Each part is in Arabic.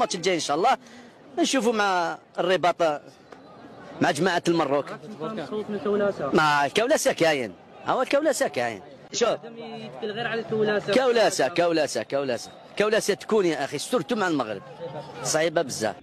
الماتش الجاي ان شاء الله نشوفوا مع الرباط مع جماعه المروك مع الكولاسه كاين هو الكولاسه كاين شوف غير على الكولاسه كولاسه كولاسه كولاسه كولاسه تكون يا اخي سترتو مع المغرب صعيبه بزاف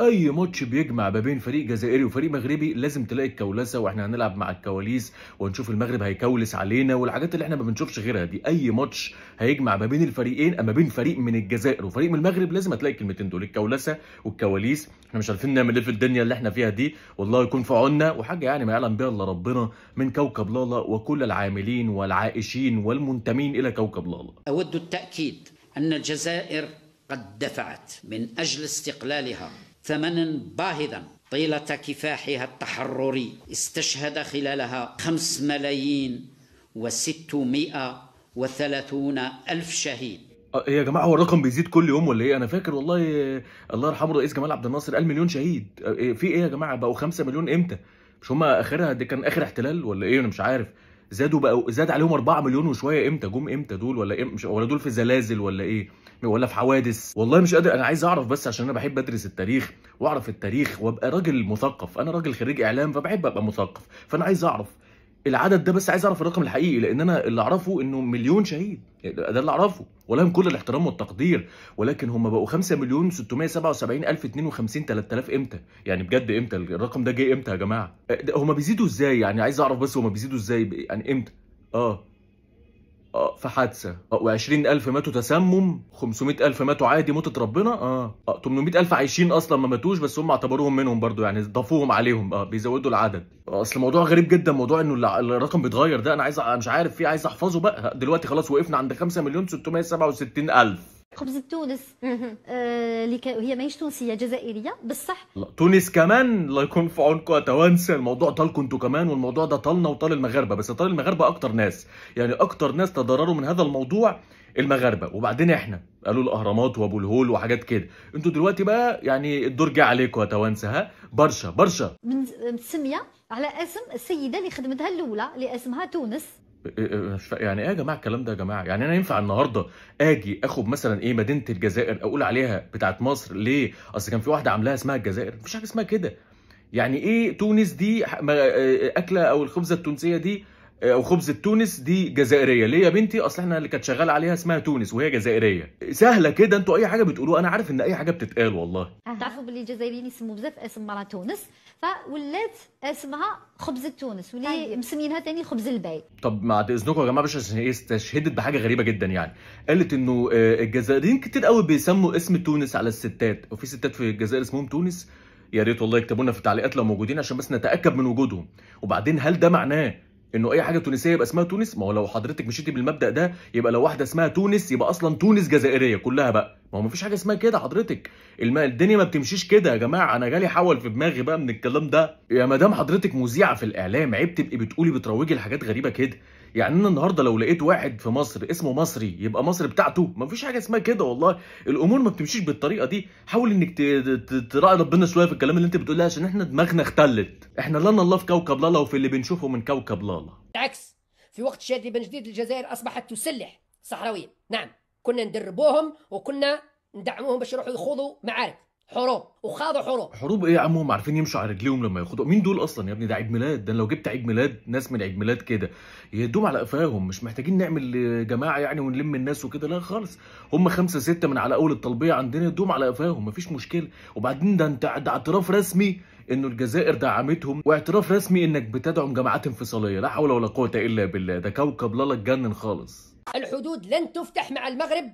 اي ماتش بيجمع ما بين فريق جزائري وفريق مغربي لازم تلاقي الكولسه واحنا هنلعب مع الكواليس ونشوف المغرب هيكولس علينا والحاجات اللي احنا ما بنشوفش غيرها دي اي ماتش هيجمع ما بين الفريقين اما بين فريق من الجزائر وفريق من المغرب لازم هتلاقي الكلمتين دول الكولسه والكواليس احنا مش عارفين نعمل ايه في الدنيا اللي احنا فيها دي والله يكون في عوننا وحاجه يعني ما يعلم بها الا ربنا من كوكب لالا وكل العاملين والعائشين والمنتمين الى كوكب لالا اود التاكيد ان الجزائر قد دفعت من اجل استقلالها ثمنا باهظا طيلة كفاحها التحرري استشهد خلالها خمس ملايين وستمائة وثلاثون ألف شهيد آه، إيه يا جماعه هو الرقم بيزيد كل يوم ولا ايه انا فاكر والله آه، الله يرحمه رئيس جمال عبد الناصر قال مليون شهيد آه، إيه، في ايه يا جماعه بقوا 5 مليون امتى مش هم اخرها ده كان اخر احتلال ولا ايه انا مش عارف زادوا بقوا زاد عليهم 4 مليون وشويه امتى جم امتى دول ولا إيه مش ولا دول في زلازل ولا ايه ولا في حوادث والله مش قادر انا عايز اعرف بس عشان انا بحب ادرس التاريخ واعرف التاريخ وابقى راجل مثقف انا راجل خريج اعلام فبحب ابقى مثقف فانا عايز اعرف العدد ده بس عايز اعرف الرقم الحقيقي لان انا اللي اعرفه انه مليون شهيد ده اللي اعرفه ولهم كل الاحترام والتقدير ولكن هم بقوا 5 مليون 677 الف 52 3000 امتى يعني بجد امتى الرقم ده جه امتى يا جماعه هم بيزيدوا ازاي يعني عايز اعرف بس هم بيزيدوا ازاي يعني امتى اه آه، في حادثه آه، و20000 ماتوا تسمم 500000 ماتوا عادي موتة ربنا اه 800000 آه، عايشين اصلا ما ماتوش بس هم اعتبروهم منهم برضو يعني ضافوهم عليهم اه بيزودوا العدد اصل موضوع غريب جدا موضوع انه الرقم بيتغير ده انا عايز مش عارف فيه عايز احفظه بقى دلوقتي خلاص وقفنا عند 5 مليون 667 الف خبز تونس اللي آه هي ماهيش تونسيه جزائريه بصح تونس كمان الله يكون في عونكم توانسه الموضوع طالكم انتوا كمان والموضوع ده طالنا وطال المغاربه بس طال المغاربه اكتر ناس يعني اكتر ناس تضرروا من هذا الموضوع المغاربه وبعدين احنا قالوا الاهرامات وابو الهول وحاجات كده انتوا دلوقتي بقى يعني الدور جه عليكم يا توانسه ها برشا برشا سميه على اسم السيده اللي خدمتها الاولى اللي اسمها تونس مش يعني ايه يا جماعه الكلام ده يا جماعه يعني انا ينفع النهارده اجي اخد مثلا ايه مدينه الجزائر اقول عليها بتاعت مصر ليه اصل كان في واحده عاملاها اسمها الجزائر مفيش حاجه اسمها كده يعني ايه تونس دي اكله او الخبزه التونسيه دي او خبز التونس دي جزائريه ليه يا بنتي اصل احنا اللي كانت شغاله عليها اسمها تونس وهي جزائريه سهله كده انتوا اي حاجه بتقولوها انا عارف ان اي حاجه بتتقال والله تعرفوا باللي الجزائريين يسموا بزاف اسم مرة تونس فولات اسمها خبز تونس واللي طيب. مسمينها تاني خبز الباي طب بعد اذنكم يا جماعه باش استشهدت بحاجه غريبه جدا يعني قالت انه آه، الجزائريين كتير قوي بيسموا اسم تونس على الستات وفي ستات في الجزائر اسمهم تونس يا ريت والله يكتبوا لنا في التعليقات لو موجودين عشان بس نتاكد من وجودهم وبعدين هل ده معناه انه اي حاجه تونسيه يبقى اسمها تونس ما هو لو حضرتك مشيتي بالمبدا ده يبقى لو واحده اسمها تونس يبقى اصلا تونس جزائريه كلها بقى ما هو مفيش حاجه اسمها كده حضرتك الم... الدنيا ما بتمشيش كده يا جماعه انا جالي حول في دماغي بقى من الكلام ده يا مدام حضرتك مذيعه في الاعلام عيب تبقي بتقولي بتروجي لحاجات غريبه كده يعني انا النهارده لو لقيت واحد في مصر اسمه مصري يبقى مصر بتاعته مفيش حاجه اسمها كده والله الامور ما بتمشيش بالطريقه دي حاول انك تراعي ربنا شويه في الكلام اللي انت بتقوله عشان احنا دماغنا اختلت احنا لا الله في كوكب لالا وفي اللي بنشوفه من كوكب لالا بالعكس في وقت شادي بن جديد الجزائر اصبحت تسلح صحراويه نعم كنا ندربوهم وكنا ندعموهم باش يروحوا يخوضوا معارك حروب وخاضوا حروب حروب ايه يا عم هم عارفين يمشوا على رجليهم لما ياخدوا مين دول اصلا يا ابني ده عيد ميلاد ده لو جبت عيد ميلاد ناس من عيد ميلاد كده يدوم على قفاهم مش محتاجين نعمل جماعه يعني ونلم الناس وكده لا خالص هم خمسه سته من على اول الطلبيه عندنا يدوم على قفاهم مفيش مشكله وبعدين ده انت ده اعتراف رسمي انه الجزائر دعمتهم واعتراف رسمي انك بتدعم جماعات انفصاليه لا حول ولا قوه الا بالله ده كوكب لالا اتجنن خالص الحدود لن تفتح مع المغرب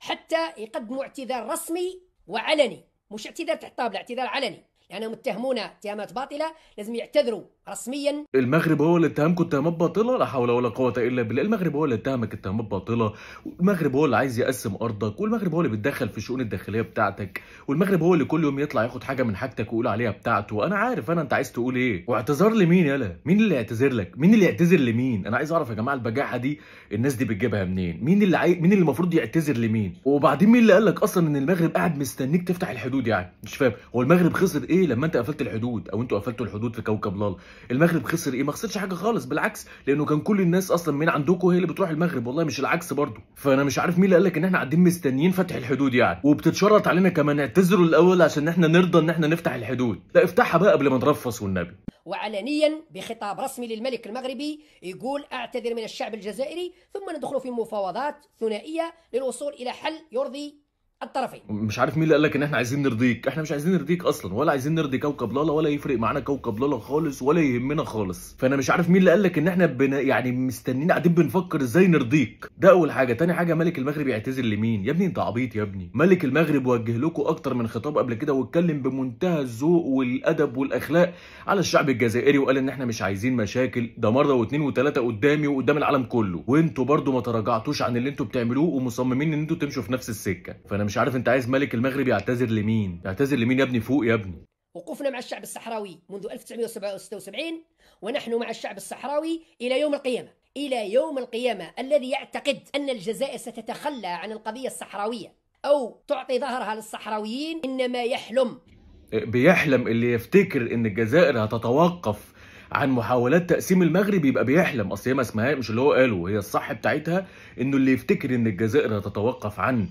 حتى يقدموا اعتذار رسمي وعلني مش اعتذار تحت طابله اعتذار علني لانهم اتهمونا اتهامات باطله لازم يعتذروا رسميا المغرب هو اللي اتهمك اتهامات باطله لا حول ولا قوه الا بالله المغرب هو اللي اتهمك اتهامات باطله والمغرب هو اللي عايز يقسم ارضك والمغرب هو اللي بيتدخل في الشؤون الداخليه بتاعتك والمغرب هو اللي كل يوم يطلع ياخد حاجه من حاجتك ويقول عليها بتاعته انا عارف انا انت عايز تقول ايه واعتذار لمين يالا مين اللي يعتذر لك مين اللي يعتذر لمين انا عايز اعرف يا جماعه البجاحه دي الناس دي بتجيبها منين مين اللي عاي... مين اللي المفروض يعتذر لمين وبعدين مين اللي قال لك اصلا ان المغرب قاعد مستنيك تفتح الحدود يعني مش فاهم هو المغرب خسر ايه لما انت قفلت الحدود او انتوا قفلتوا الحدود في كوكب لال المغرب خسر ايه ما خسرش حاجه خالص بالعكس لانه كان كل الناس اصلا من عندكم هي اللي بتروح المغرب والله مش العكس برضه فانا مش عارف مين اللي قال لك ان احنا قاعدين مستنيين فتح الحدود يعني وبتتشرط علينا كمان اعتذروا الاول عشان احنا نرضى ان احنا نفتح الحدود لا افتحها بقى قبل ما نرفص والنبي وعلنيا بخطاب رسمي للملك المغربي يقول اعتذر من الشعب الجزائري ثم ندخل في مفاوضات ثنائيه للوصول الى حل يرضي الطرفين مش عارف مين اللي قال لك ان احنا عايزين نرضيك احنا مش عايزين نرضيك اصلا ولا عايزين نرضي كوكب لالا ولا يفرق معانا كوكب لالا خالص ولا يهمنا خالص فانا مش عارف مين اللي قال لك ان احنا بنا يعني مستنيين قاعدين بنفكر ازاي نرضيك ده اول حاجه تاني حاجه ملك المغرب يعتذر لمين يا ابني انت عبيط يا ابني ملك المغرب وجه لكم اكتر من خطاب قبل كده واتكلم بمنتهى الذوق والادب والاخلاق على الشعب الجزائري وقال ان احنا مش عايزين مشاكل ده مره واثنين وثلاثه قدامي وقدام العالم كله وانتوا برضو ما تراجعتوش عن اللي انتوا بتعملوه ومصممين ان انتوا تمشوا في نفس السكه فانا مش مش عارف انت عايز ملك المغرب يعتذر لمين يعتذر لمين يا ابني فوق يا ابني وقوفنا مع الشعب الصحراوي منذ 1976 ونحن مع الشعب الصحراوي إلى يوم القيامة إلى يوم القيامة الذي يعتقد أن الجزائر ستتخلى عن القضية الصحراوية أو تعطي ظهرها للصحراويين إنما يحلم إيه، بيحلم اللي يفتكر ان الجزائر هتتوقف عن محاولات تقسيم المغرب يبقى بيحلم اصل هي ما اسمها مش اللي هو قاله هي الصح بتاعتها انه اللي يفتكر ان الجزائر هتتوقف عن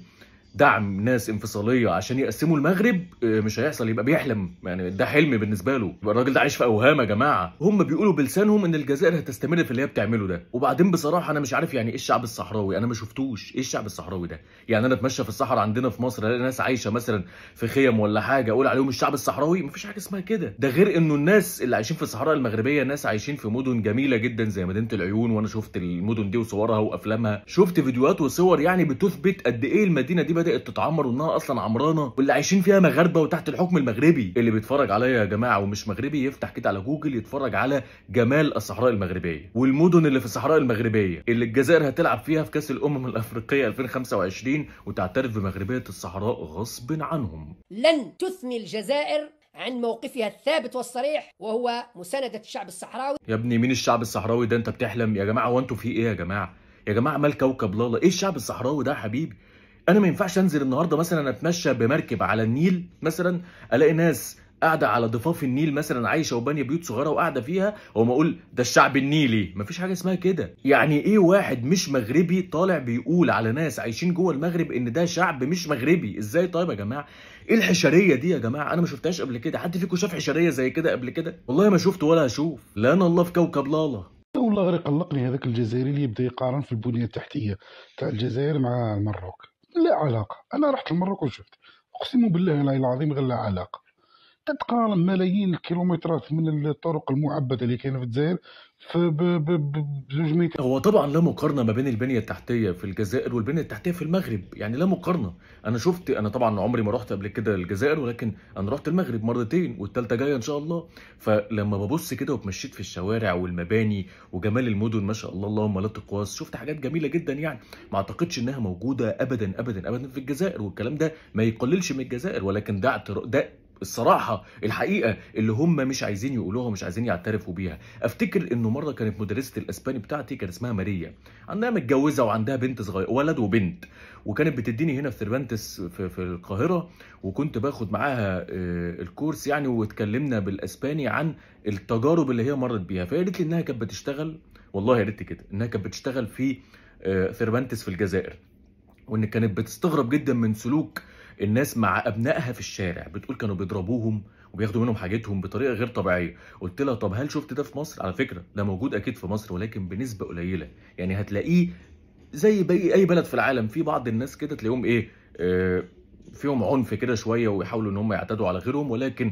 دعم ناس انفصاليه عشان يقسموا المغرب آه، مش هيحصل يبقى بيحلم يعني ده حلم بالنسبه له يبقى الراجل ده عايش في اوهام يا جماعه هم بيقولوا بلسانهم ان الجزائر هتستمر في اللي هي بتعمله ده وبعدين بصراحه انا مش عارف يعني ايه الشعب الصحراوي انا ما شفتوش ايه الشعب الصحراوي ده يعني انا اتمشى في الصحراء عندنا في مصر الاقي ناس عايشه مثلا في خيم ولا حاجه اقول عليهم الشعب الصحراوي ما فيش حاجه اسمها كده ده غير انه الناس اللي عايشين في الصحراء المغربيه ناس عايشين في مدن جميله جدا زي مدينه العيون وانا شفت المدن دي وصورها وافلامها شفت فيديوهات وصور يعني بتثبت قد ايه المدينه دي بدات تتعمر وانها اصلا عمرانه واللي عايشين فيها مغاربه وتحت الحكم المغربي اللي بيتفرج عليا يا جماعه ومش مغربي يفتح كده على جوجل يتفرج على جمال الصحراء المغربيه والمدن اللي في الصحراء المغربيه اللي الجزائر هتلعب فيها في كاس الامم الافريقيه 2025 وتعترف بمغربيه الصحراء غصب عنهم لن تثني الجزائر عن موقفها الثابت والصريح وهو مساندة الشعب الصحراوي يا ابني مين الشعب الصحراوي ده انت بتحلم يا جماعة وانتوا في ايه يا جماعة يا جماعة مال كوكب لالا ايه الشعب الصحراوي ده يا حبيبي انا ما ينفعش انزل النهارده مثلا اتمشى بمركب على النيل مثلا الاقي ناس قاعده على ضفاف النيل مثلا عايشه وبانيه بيوت صغيره وقاعده فيها واقوم اقول ده الشعب النيلي مفيش حاجه اسمها كده يعني ايه واحد مش مغربي طالع بيقول على ناس عايشين جوه المغرب ان ده شعب مش مغربي ازاي طيب يا جماعه ايه الحشريه دي يا جماعه انا ما شفتهاش قبل كده حد فيكم شاف حشريه زي كده قبل كده والله ما شفت ولا هشوف لا انا الله في كوكب لالا والله غير قلقني هذاك الجزائري اللي يبدا يقارن في البنيه التحتيه تاع الجزائر مع المغرب لا علاقه انا رحت لمراكش وشفت اقسم بالله العظيم غير لا علاقه تتقارن ملايين الكيلومترات من الطرق المعبده اللي كاينه في الجزائر بزوج متر هو طبعا لا مقارنه ما بين البنيه التحتيه في الجزائر والبنيه التحتيه في المغرب يعني لا مقارنه انا شفت انا طبعا عمري ما رحت قبل كده الجزائر ولكن انا رحت المغرب مرتين والثالثه جايه ان شاء الله فلما ببص كده وتمشيت في الشوارع والمباني وجمال المدن ما شاء الله اللهم لا تقواس شفت حاجات جميله جدا يعني ما اعتقدش انها موجوده ابدا ابدا ابدا في الجزائر والكلام ده ما يقللش من الجزائر ولكن ده ده الصراحه الحقيقه اللي هم مش عايزين يقولوها ومش عايزين يعترفوا بيها افتكر انه مره كانت مدرسه الاسباني بتاعتي كانت اسمها ماريا عندها متجوزه وعندها بنت صغير ولد وبنت وكانت بتديني هنا في سيرفانتس في, في القاهره وكنت باخد معاها آه، الكورس يعني واتكلمنا بالاسباني عن التجارب اللي هي مرت بيها فهي قالت لي انها كانت بتشتغل والله يا ريت كده انها كانت بتشتغل في سيرفانتس آه، في الجزائر وان كانت بتستغرب جدا من سلوك الناس مع ابنائها في الشارع بتقول كانوا بيضربوهم وبياخدوا منهم حاجتهم بطريقه غير طبيعيه قلت لها طب هل شفت ده في مصر على فكره ده موجود اكيد في مصر ولكن بنسبه قليله يعني هتلاقيه زي باقي اي بلد في العالم في بعض الناس كده تلاقيهم ايه آه، فيهم عنف كده شويه ويحاولوا ان هم يعتدوا على غيرهم ولكن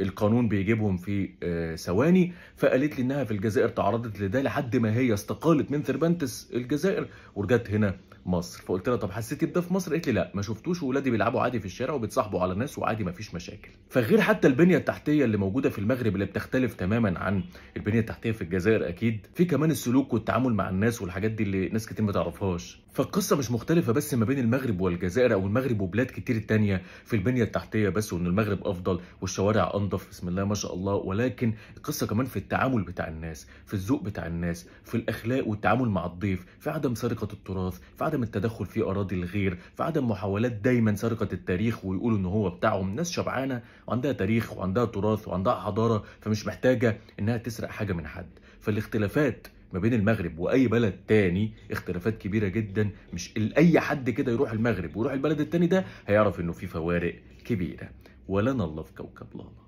القانون بيجيبهم في آه، ثواني فقالت لي انها في الجزائر تعرضت لده لحد ما هي استقالت من ثربانتس الجزائر ورجعت هنا مصر فقلت لها طب حسيتي بده في مصر قالت لي لا ما شفتوش ولادي بيلعبوا عادي في الشارع وبيتصاحبوا على ناس وعادي ما فيش مشاكل فغير حتى البنيه التحتيه اللي موجوده في المغرب اللي بتختلف تماما عن البنيه التحتيه في الجزائر اكيد في كمان السلوك والتعامل مع الناس والحاجات دي اللي ناس كتير ما تعرفهاش فالقصه مش مختلفه بس ما بين المغرب والجزائر او المغرب وبلاد كتير تانية في البنيه التحتيه بس وان المغرب افضل والشوارع انضف بسم الله ما شاء الله ولكن القصه كمان في التعامل بتاع الناس في الذوق بتاع الناس في الاخلاق والتعامل مع الضيف في عدم سرقه التراث في عدم عدم التدخل في اراضي الغير في عدم محاولات دايما سرقه التاريخ ويقولوا ان هو بتاعهم ناس شبعانه وعندها تاريخ وعندها تراث وعندها حضاره فمش محتاجه انها تسرق حاجه من حد فالاختلافات ما بين المغرب واي بلد تاني اختلافات كبيره جدا مش اي حد كده يروح المغرب ويروح البلد التاني ده هيعرف انه في فوارق كبيره ولنا الله في كوكب الله